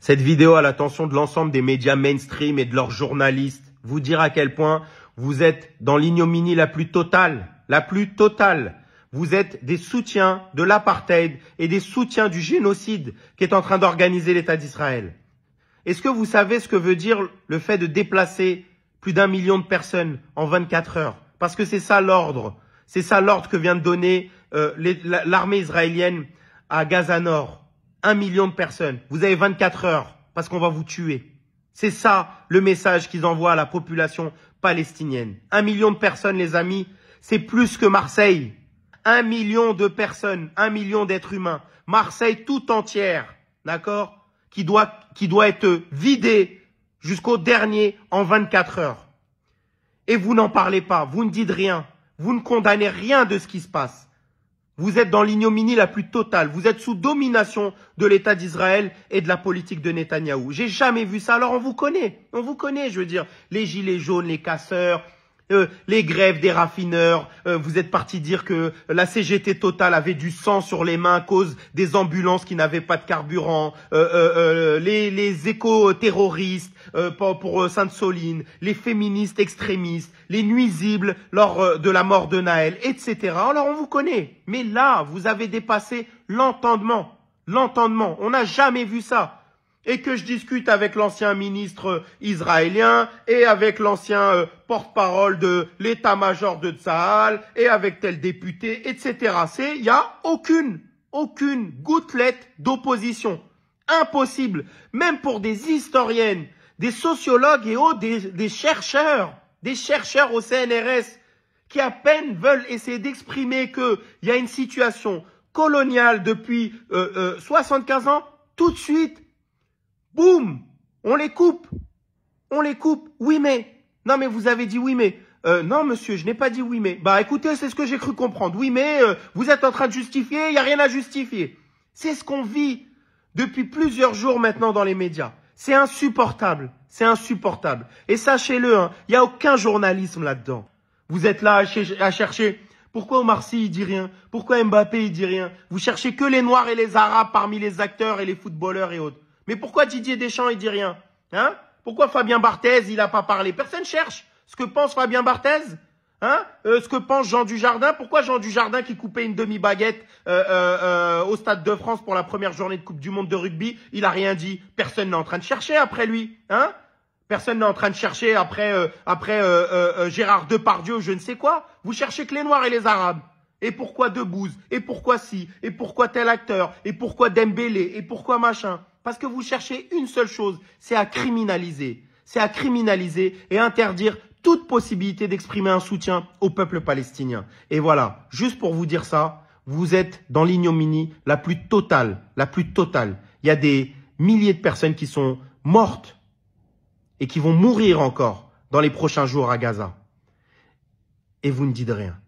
Cette vidéo à l'attention de l'ensemble des médias mainstream et de leurs journalistes vous dire à quel point vous êtes dans l'ignominie la plus totale, la plus totale. Vous êtes des soutiens de l'apartheid et des soutiens du génocide qui est en train d'organiser l'État d'Israël. Est-ce que vous savez ce que veut dire le fait de déplacer plus d'un million de personnes en 24 heures Parce que c'est ça l'ordre. C'est ça l'ordre que vient de donner euh, l'armée israélienne à Gaza Nord un million de personnes. Vous avez 24 heures parce qu'on va vous tuer. C'est ça le message qu'ils envoient à la population palestinienne. Un million de personnes, les amis, c'est plus que Marseille. Un million de personnes, un million d'êtres humains. Marseille tout entière, d'accord qui doit, qui doit être vidée jusqu'au dernier en 24 heures. Et vous n'en parlez pas, vous ne dites rien, vous ne condamnez rien de ce qui se passe. Vous êtes dans l'ignominie la plus totale. Vous êtes sous domination de l'État d'Israël et de la politique de Netanyahou. J'ai jamais vu ça. Alors on vous connaît. On vous connaît, je veux dire. Les gilets jaunes, les casseurs, euh, les grèves des raffineurs, euh, vous êtes parti dire que la CGT Total avait du sang sur les mains à cause des ambulances qui n'avaient pas de carburant, euh, les, les éco-terroristes pour, pour Sainte-Soline, les féministes extrémistes, les nuisibles lors de la mort de Naël, etc. Alors on vous connaît, mais là, vous avez dépassé l'entendement. L'entendement, on n'a jamais vu ça et que je discute avec l'ancien ministre israélien et avec l'ancien euh, porte-parole de l'état-major de Tsahal et avec tel député, etc. C'est, il n'y a aucune, aucune gouttelette d'opposition. Impossible. Même pour des historiennes, des sociologues et autres, des, chercheurs, des chercheurs au CNRS qui à peine veulent essayer d'exprimer qu'il y a une situation coloniale depuis 75 euh, euh, ans, tout de suite, Boum On les coupe On les coupe Oui mais Non mais vous avez dit oui mais euh, non, monsieur, je n'ai pas dit oui, mais. Bah, écoutez, c'est ce que j'ai cru comprendre. Oui, mais euh, vous êtes en train de justifier, il n'y a rien à justifier. C'est ce qu'on vit depuis plusieurs jours maintenant dans les médias. C'est insupportable. C'est insupportable. Et sachez-le, hein, il n'y a aucun journalisme là-dedans. Vous êtes là à, chercher. Pourquoi Omar Sy, il dit rien Pourquoi Mbappé, il dit rien Vous cherchez que les Noirs et les Arabes parmi les acteurs et les footballeurs et autres. Et pourquoi Didier Deschamps, il dit rien hein Pourquoi Fabien Barthez, il n'a pas parlé Personne cherche ce que pense Fabien Barthez Hein euh, ce que pense Jean Dujardin Pourquoi Jean Dujardin qui coupait une demi-baguette euh, euh, au Stade de France pour la première journée de Coupe du Monde de rugby, il n'a rien dit Personne n'est en train de chercher après lui, hein Personne n'est en train de chercher après après Gérard Depardieu, je ne sais quoi. Vous cherchez que les Noirs et les Arabes. Et pourquoi Debouze Et pourquoi si Et pourquoi tel acteur Et pourquoi Dembélé Et pourquoi machin parce que vous cherchez une seule chose, c'est à criminaliser. C'est à criminaliser et interdire toute possibilité d'exprimer un soutien au peuple palestinien. Et voilà, juste pour vous dire ça, vous êtes dans l'ignominie la plus totale, la plus totale. Il y a des milliers de personnes qui sont mortes et qui vont mourir encore dans les prochains jours à Gaza. Et vous ne dites rien.